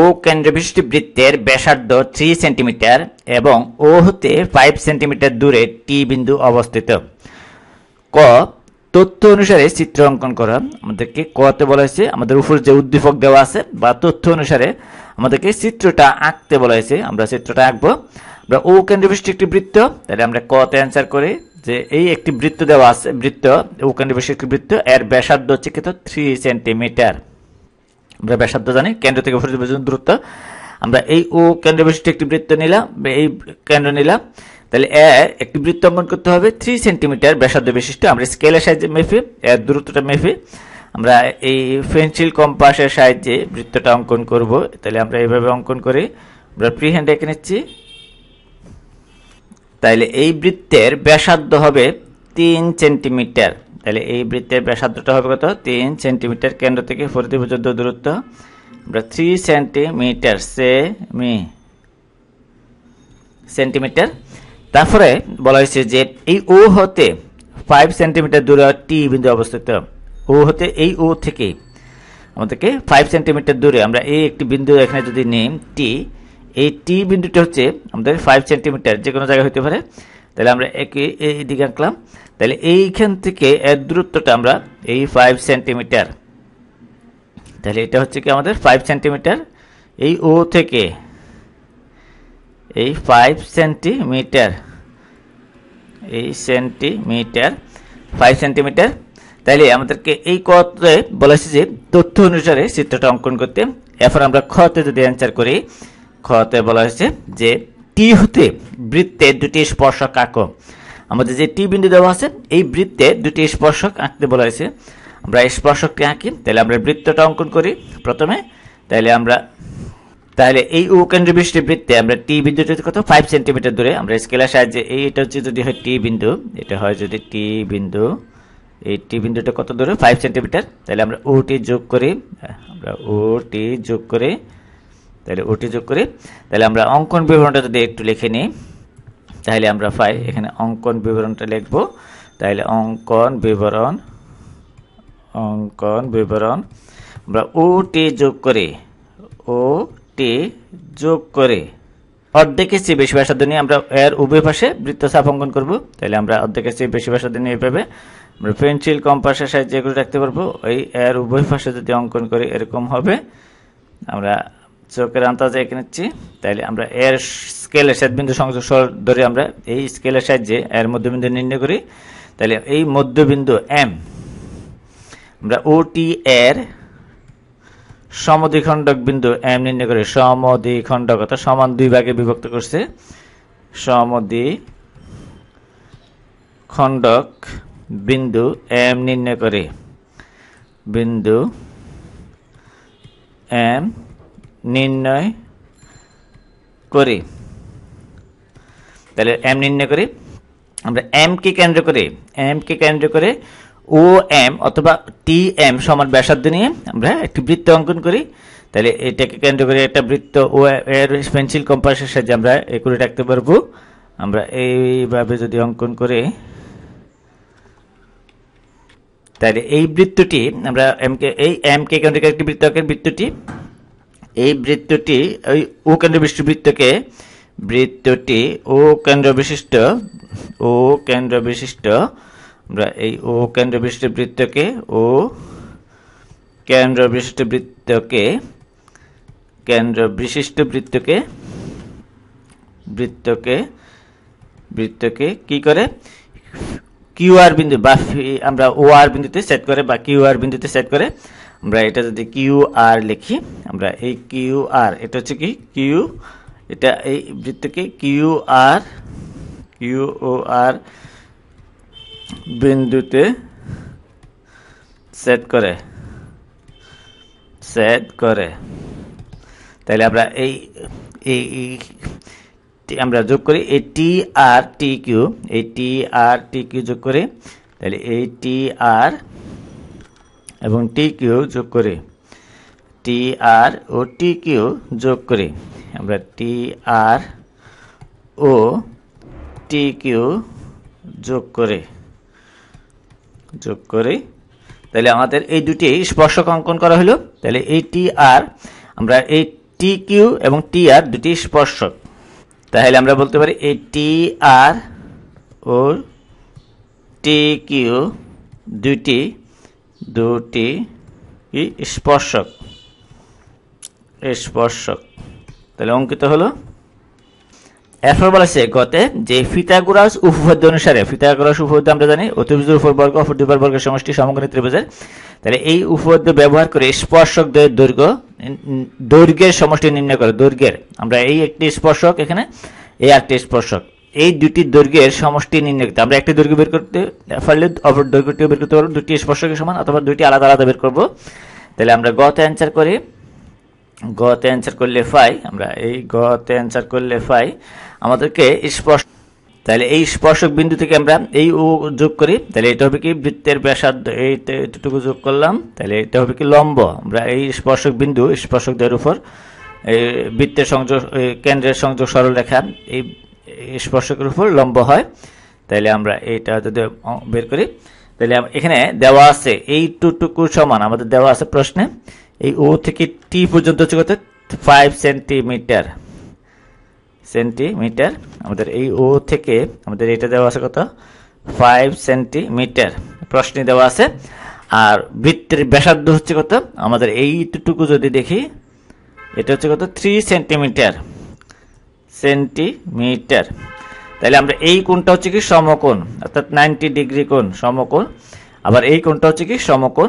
ও কেন্দ্রবিশিষ্ট বৃত্তের ব্যাসার্ধ three centimetre এবং ও হতে ফাইভ সেন্টিমিটার দূরে টি বিন্দু অবস্থিত ক তথ্য অনুসারে চিত্র অঙ্কন করা আমাদেরকে কতে বলা হয়েছে আমাদের উপর যে উদ্দীপক দেওয়া আছে বা তথ্য অনুসারে আমাদেরকে চিত্রটা আঁকতে বলা হয়েছে আমরা চিত্রটা আঁকবো আমরা ও কেন্দ্রবিশিষ্ট একটি বৃত্ত তাহলে আমরা কতে অ্যান্সার করি যে এই একটি বৃত্ত দেওয়া আছে বৃত্ত ও কেন্দ্রবিশিষ্ট একটি বৃত্ত এর ব্যাসার্ধ হচ্ছে কিন্তু থ্রি সেন্টিমিটার আমরা ব্যাসার্ধ জানি কেন্দ্র থেকে সূর্য পর্যন্ত দূরত্ব আমরা এই ও কেন্দ্র বিশিষ্ট একটি বৃত্ত নিলাম এই কেন্দ্র নিলাম তাহলে এর একটি বৃত্ত অঙ্কন করতে হবে থ্রি সেন্টিমিটার ব্যাসার্ধ বিশিষ্ট আমরা স্কেলের সাহায্যে মেফে এর দূরত্বটা মেফে আমরা এই পেন্সিল কম্পাসের সাহায্যে বৃত্তটা অঙ্কন করব তাহলে আমরা এইভাবে অঙ্কন করি আমরা ফ্রি হ্যান্ড এঁকে নিচ্ছি তাহলে এই বৃত্তের ব্যাসার্ধ হবে তিন সেন্টিমিটার তাহলে এই বৃত্তের ব্যাসার্ধটা হবে কত তিন সেন্টিমিটার কেন্দ্র থেকে প্রতিপর্যন্ত দূরত্ব থ্রি সেন্টিমিটার সে মি সেন্টিমিটার তারপরে বলা হয়েছে যে এই ও হতে ফাইভ সেন্টিমিটার দূরে টি বিন্দু অবস্থিত ও হতে এই ও থেকে আমাদেরকে ফাইভ সেন্টিমিটার দূরে আমরা এই একটি বিন্দু এখানে যদি নিই টি এই টি বিন্দুটি হচ্ছে আমাদের ফাইভ সেন্টিমিটার যে কোনো জায়গায় হতে পারে তাহলে আমরা একে এইদিকে আঁকলাম তাহলে এইখান থেকে এর দূরত্বটা আমরা এই ফাইভ সেন্টিমিটার তাহলে এটা হচ্ছে কি আমাদের ফাইভ সেন্টিমিটার এই ও থেকে এই ফাইভ সেন্টিমিটার এই সেন্টিমিটার ফাইভ সেন্টিমিটার তাইলে আমাদেরকে এই কতে বলেছে যে তথ্য অনুসারে চিত্রটা অঙ্কন করতে এরপর আমরা খতে যদি অ্যান্সার করি খতে বলা হয়েছে যে টি হতে বৃত্তে দুটি স্পর্শক আঁকো আমাদের যে টি বিন্দু দেওয়া আছে এই বৃত্তে দুটি স্পর্শক আঁকতে বলা হয়েছে আমরা স্পর্শকটি আঁকি তাহলে আমরা বৃত্তটা অঙ্কন করি প্রথমে তাহলে আমরা তাহলে এই উপকেন্দ্রবিষ্ট বৃত্তে আমরা টি বিন্দুটি কত ফাইভ সেন্টিমিটার দূরে আমরা স্কেলের সাহায্যে এই এটা হচ্ছে যদি হয় টি বিন্দু এটা হয় যদি টি বিন্দু এই টি বিন্দুটা কত দূরে ফাইভ সেন্টিমিটার তাহলে আমরা টি যোগ করি আমরা ওটি যোগ করে তাহলে ওটি যোগ করি তাহলে আমরা অঙ্কন বিবরণটা যদি একটু লিখে নিই তাহলে আমরা পাই এখানে অঙ্কন বিবরণটা লিখব তাহলে অঙ্কন বিবরণ অঙ্কন বিবরণ আমরা ও টি যোগ করে ও টি যোগ করে অর্ধেকের চেয়ে বেশি ভাষা দিনে আমরা এর উভয় পাশে সাপ অঙ্কন করবো তাহলে আমরা অর্ধেকের চেয়ে বেশি ভাষা দিনে এভাবে আমরা পেন্সিল কম্পাসের সাহায্যে এগুলো রাখতে পারবো ওই এর উভয় পাশে যদি অঙ্কন করি এরকম হবে আমরা চোখের আন্দাজে এঁকে নিচ্ছি তাইলে আমরা এর স্কেলের বিন্দু সংযোগ ধরে আমরা এই স্কেলের সাহায্যে এর মধ্যবিন্দু নির্ণয় করি তাহলে এই মধ্যবিন্দু এম আমরা ওটি এর সমদ্বিখণ্ডক বিন্দু এম নির্ণয় করি সমদ্বিখণ্ডক অর্থাৎ সমান দুই ভাগে বিভক্ত করছে সমদ্বি খণ্ডক বিন্দু এম নির্ণয় করে বিন্দু এম নির্ণয় করি তাহলে এম নির্ণয় করি আমরা এম কে কেন্দ্র করে এম কে কেন্দ্র করে ও এম অথবা টি এম সমান ব্যাসার্ধ নিয়ে আমরা একটি বৃত্ত অঙ্কন করি তাহলে এটাকে কেন্দ্র করে একটা বৃত্ত ও এর পেন্সিল কম্পাসের সাহায্যে আমরা এ করে রাখতে পারবো আমরা এইভাবে যদি অঙ্কন করে তাহলে এই বৃত্তটি আমরা এমকে এই এমকে করে একটি বৃত্ত আঁকের বৃত্তটি এই বৃত্তটি ওই ও কেন্দ্র বিশিষ্ট বৃত্তকে বৃত্তটি ও কেন্দ্র বিশিষ্ট ও কেন্দ্র বিশিষ্ট আমরা এই ও কেন্দ্র বিশিষ্ট বৃত্তকে ও কেন্দ্র বিশিষ্ট বৃত্তকে কেন্দ্র বিশিষ্ট বৃত্তকে বৃত্তকে বৃত্তকে কি করে আর বিন্দু বা আমরা ও আর বিন্দুতে সেট করে বা কিউ আর বিন্দুতে সেট করে আমরা এটা যদি কিউ আর লিখি আমরা এই কিউ আর এটা হচ্ছে কি কিউ এটা এই বৃত্তকে কিউ আর কিউ ও আর বিন্দুতে সেট করে সেট করে তাহলে আমরা এই এই আমরা যোগ করি এই টি আর টি কিউ এই টি আর টি কিউ যোগ করি তাহলে এই টি আর এবং টি কিউ যোগ করে টি আর ও টি কিউ যোগ করে আমরা টি আর ও টি কিউ যোগ করে যোগ করে তাহলে আমাদের এই দুটি স্পর্শক অঙ্কন করা হলো তাহলে এই টি আর আমরা এই টি কিউ এবং টি আর দুটি স্পর্শক তাহলে আমরা বলতে পারি এই টি আর ও টি কিউ দুটি দুটি স্পর্শক স্পর্শক তাহলে অঙ্কিত হলো এরপর বলেছে গতে যে ফিতাগোরাস উপপাদ্য অনুসারে ফিতাগুরাস উপপাদ্য আমরা জানি অতিভুজের উপর বর্গ অপর দুবার বর্গের সমষ্টি সমগ্র ত্রিভুজের তাহলে এই উপপাদ্য ব্যবহার করে স্পর্শক দৈর্ঘ্য দৈর্ঘ্যের সমষ্টি নির্ণয় করে দৈর্ঘ্যের আমরা এই একটি স্পর্শক এখানে এই একটি স্পর্শক এই দুটি দৈর্ঘ্যের সমষ্টি নির্ণয় করতে আমরা একটি দৈর্ঘ্য বের করতে পারলে অপর দৈর্ঘ্যটিও বের করতে পারবো দুটি স্পর্শকের সমান অথবা দুটি আলাদা আলাদা বের করব তাহলে আমরা গতে অ্যান্সার করি গতে অ্যান্সার করলে ফাই আমরা এই গতে অ্যান্সার করলে ফাই আমাদেরকে স্পর্শ তাহলে এই স্পর্শক বিন্দু থেকে আমরা এই ও যোগ করি তাহলে এটা হবে কি বৃত্তের ব্যাসার্ধ এতটুকু যোগ করলাম তাহলে এটা হবে কি লম্ব আমরা এই স্পর্শক বিন্দু স্পর্শকদের উপর বৃত্তের সংযোগ কেন্দ্রের সংযোগ সরল রেখা এই স্পর্শকের উপর লম্ব হয় তাহলে আমরা এটা যদি বের করি তাহলে এখানে দেওয়া আছে এই টুটুকু সমান আমাদের দেওয়া আছে প্রশ্নে এই ও থেকে টি পর্যন্ত হচ্ছে কত ফাইভ সেন্টিমিটার সেন্টিমিটার আমাদের এই ও থেকে আমাদের এটা দেওয়া আছে কত ফাইভ সেন্টিমিটার প্রশ্নে দেওয়া আছে আর বৃত্তের ব্যাসার্ধ হচ্ছে কত আমাদের এইটুকু যদি দেখি এটা হচ্ছে কত থ্রি সেন্টিমিটার সেন্টিমিটার তাহলে আমরা এই কোণটা হচ্ছে কি সমকোণ অর্থাৎ নাইনটি ডিগ্রি কোণ সমকোণ আবার এই কোণটা হচ্ছে কি সমকোণ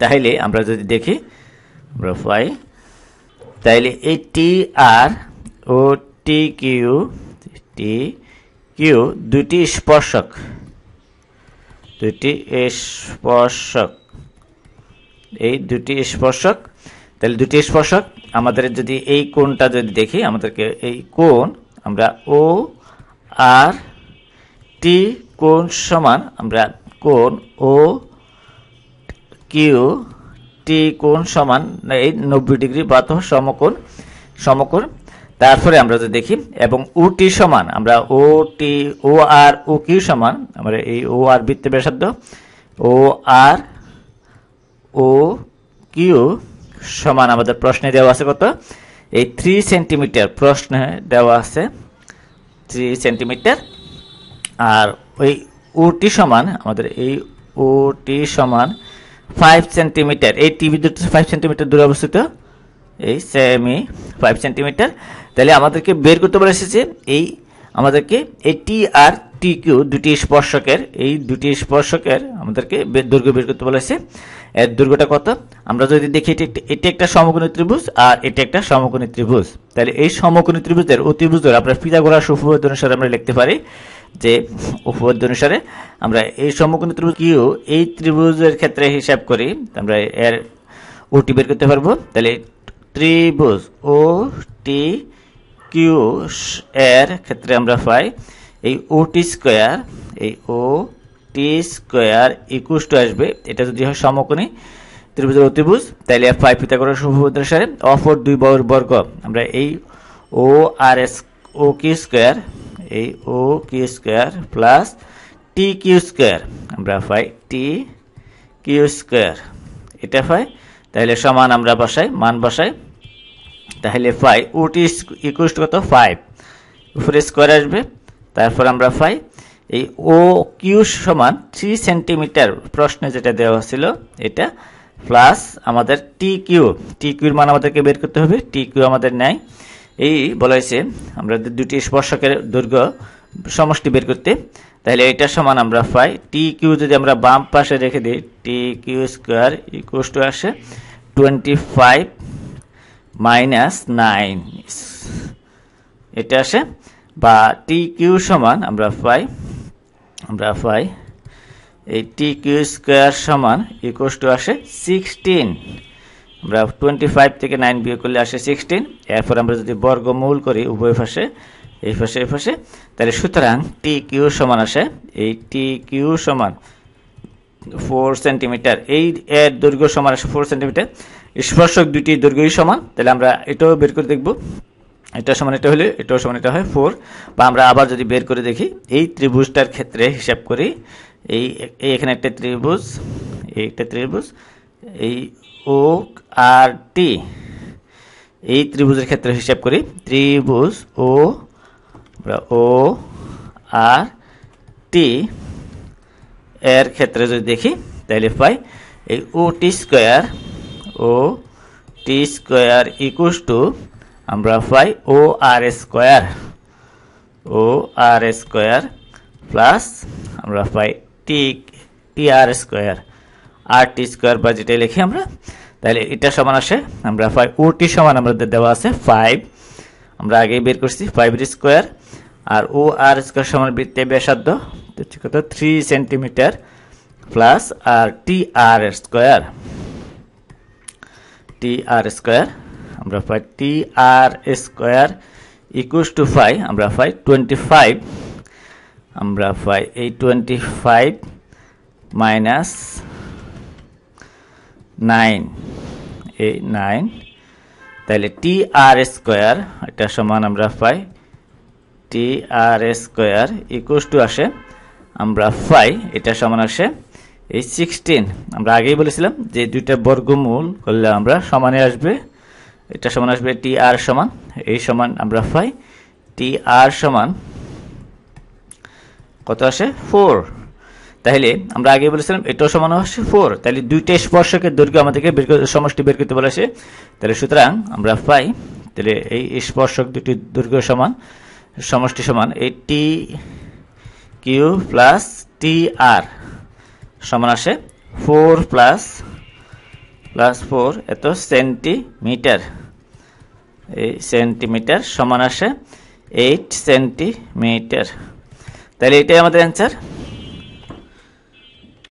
তাহলে আমরা যদি দেখি আমরা পাই তাহলে এই টি আর ও টি কিউ টি কিউ দুটি স্পর্শক দুটি স্পর্শক এই দুটি স্পর্শক তাহলে দুটি স্পর্শক আমাদের যদি এই কোণটা যদি দেখি আমাদেরকে এই কোণ আমরা ও আর টি কোণ সমান আমরা কোণ ও কিউ টি কোণ সমান এই নব্বই ডিগ্রি তো সমকোণ সমকোণ তারপরে আমরা যদি দেখি এবং ও টি সমান আমরা ও টি ও আর ও কিউ সমান আমরা এই ও আর বৃত্তে ব্যাসার্ধ ও আর ও কিউ সমান আমাদের প্রশ্নে দেওয়া আছে কত এই থ্রি সেন্টিমিটার প্রশ্নে দেওয়া আছে থ্রি সেন্টিমিটার আর ওই ওটি সমান আমাদের এই ওটি সমান ফাইভ সেন্টিমিটার এই টিভি দুটো ফাইভ সেন্টিমিটার দূরে অবস্থিত এই সেমি ফাইভ সেন্টিমিটার তাহলে আমাদেরকে বের করতে বলে এসেছে এই আমাদেরকে এই টি আর টি কিউ দুটি স্পর্শকের এই দুটি স্পর্শকের আমাদেরকে দৈর্ঘ্য বের করতে বলেছে এর দৈর্ঘ্যটা কত আমরা যদি দেখি এটি এটি একটা সমকোণী ত্রিভুজ আর এটি একটা সমকোণী ত্রিভুজ তাহলে এই সমকোণী ত্রিভুজের ধরে আমরা পিথাগোরাস উপপাদ্য অনুসারে আমরা লিখতে পারি যে উপপাদ্য অনুসারে আমরা এই সমকোণী ত্রিভুজ কিউ এই ত্রিভুজের ক্ষেত্রে হিসাব করি আমরা এর ওটি বের করতে পারবো তাহলে ত্রিভুজ ও টি কিউ এর ক্ষেত্রে আমরা পাই এই ওটি স্কোয়ার এই ও টি স্কোয়ার ইকুশ টু আসবে এটা যদি হয় সমকোণী ত্রিভুজের অতিভুজ তাহলে এফ ফাইভ পিতাগোরাস উপপাদ্যানুসারে অফর দুই বর্গ বর্গ আমরা এই ও আর এস ও কি স্কোয়ার এই ও কি square plus T Q square আমরা পাই টি কিউ স্কোয়ার এটা পাই তাহলে সমান আমরা বসাই মান বসাই তাহলে ও টি ইকুইস্ট কত ফাইভ উপরে স্কোয়ার আসবে তারপর আমরা পাই এই ও কিউ সমান থ্রি সেন্টিমিটার প্রশ্নে যেটা দেওয়া হয়েছিল এটা প্লাস আমাদের টি কিউ টি কিউর মান আমাদেরকে বের করতে হবে টি কিউ আমাদের নেয় এই বলা হয়েছে আমরা দুটি স্পর্শকের দৈর্ঘ্য সমষ্টি বের করতে তাহলে এটা সমান আমরা পাই টি কিউ যদি আমরা বাম পাশে রেখে দিই T Q square equal to আসে টোয়েন্টি ফাইভ মাইনাস নাইন এটা আসে বা টি কিউ সমান আমরা পাই আমরা পাই এই টি কিউ স্কোয়ার সমান ইকুয়াস টু আসে সিক্সটিন আমরা টোয়েন্টি ফাইভ থেকে নাইন বিয়ে করলে আসে সিক্সটিন এরপর আমরা যদি বর্গমূল করি উভয় পাশে এই পাশে এই ফাঁসে তাহলে সুতরাং টি কিউ সমান আসে এই টি কিউ সমান ফোর সেন্টিমিটার এই এর দৈর্ঘ্য সমান আসে ফোর সেন্টিমিটার স্পর্শক দুটি দৈর্ঘ্যই সমান তাহলে আমরা এটাও বের করে দেখব এটা সমান এটা হলে এটাও সমান এটা হয় ফোর বা আমরা আবার যদি বের করে দেখি এই ত্রিভুজটার ক্ষেত্রে হিসাব করি এই এখানে একটা ত্রিভুজ এই একটা ত্রিভুজ এই ও আর টি এই ত্রিভুজের ক্ষেত্রে হিসাব করি ত্রিভুজ ও ও আর টি এর ক্ষেত্রে যদি দেখি তাহলে পাই এই O T square O T square equals to আমরা পাই O R square O R square plus আমরা পাই টি টি আর স্কোয়ার আর টি স্কোয়ার বা যেটাই লিখি আমরা তাহলে এটা সমান আসে আমরা পাই ও টি সমান আমাদের দেওয়া আছে ফাইভ আমরা আগেই বের করছি ফাইভের স্কোয়ার আর ও আর স্কোয়ার সমান বৃত্তে ব্যাসার্ধ কত three centimetre plus R T R square T R square আমরা পাই T R square equals to পাই আমরা পাই টোয়েন্টি ফাইভ আমরা পাই এই টোয়েন্টি ফাইভ মাইনাস নাইন এই নাইন তাহলে টি আর স্কোয়ার এটা সমান আমরা পাই T R square equals to আসে আমরা পাই এটা সমান আসে এই সিক্সটিন আমরা আগেই বলেছিলাম যে দুইটা বর্গমূল করলে আমরা সমানে আসবে এটা সমান আসবে টি আর সমান এই সমান আমরা পাই টি আর সমান কত আসে ফোর তাহলে আমরা আগে বলেছিলাম এটাও সমান আসে ফোর তাহলে দুইটা স্পর্শকের দৈর্ঘ্য আমাদেরকে বের সমষ্টি বের করতে বলেছে তাহলে সুতরাং আমরা পাই তাহলে এই স্পর্শক দুটি দৈর্ঘ্য সমান সমষ্টি সমান এই টি কিউ প্লাস টি আর সমান আসে ফোর প্লাস প্লাস ফোর এত সেন্টিমিটার এই সেন্টিমিটার সমান আসে এইট সেন্টিমিটার তাহলে এটাই আমাদের অ্যান্সার